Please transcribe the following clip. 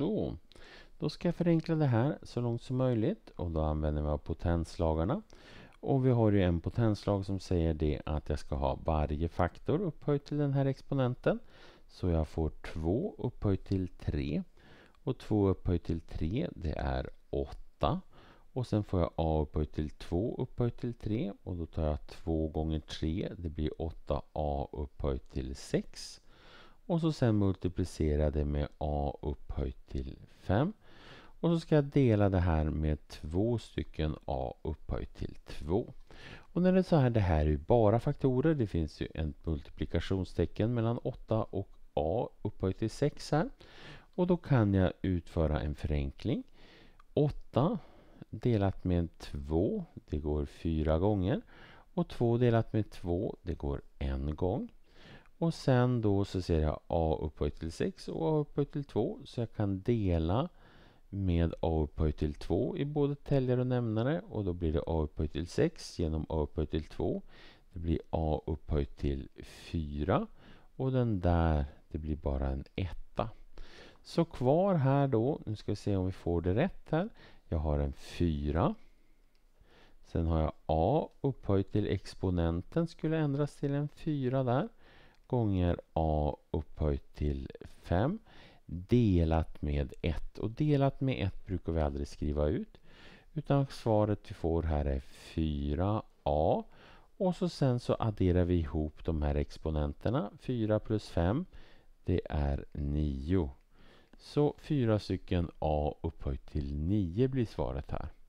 Så, då ska jag förenkla det här så långt som möjligt och då använder vi potenslagarna. Och vi har ju en potenslag som säger det att jag ska ha varje faktor upphöjt till den här exponenten. Så jag får 2 upphöjt till 3. Och 2 upphöjt till 3 det är 8. Och sen får jag a upphöjt till 2 upphöjt till 3. Och då tar jag 2 gånger 3. Det blir 8a upphöjt till 6 och så sen multiplicera det med a upphöjt till 5. Och så ska jag dela det här med två stycken a upphöjt till 2. Och när det är så här, det här är ju bara faktorer. Det finns ju ett multiplikationstecken mellan 8 och a upphöjt till 6 här. Och då kan jag utföra en förenkling. 8 delat med 2, det går fyra gånger. Och 2 delat med 2, det går en gång. Och sen då så ser jag a upphöjt till 6 och a upphöjt till 2 så jag kan dela med a upphöjt till 2 i både täljare och nämnare och då blir det a upphöjt till 6 genom a upphöjt till 2. Det blir a upphöjt till 4 och den där det blir bara en etta. Så kvar här då, nu ska vi se om vi får det rätt här. Jag har en 4. Sen har jag a upphöjt till exponenten skulle ändras till en 4 där gånger a upphöjt till 5 delat med 1. Och delat med 1 brukar vi aldrig skriva ut. Utan svaret vi får här är 4a. Och så sen så adderar vi ihop de här exponenterna. 4 plus 5, det är 9. Så 4 stycken a upphöjt till 9 blir svaret här.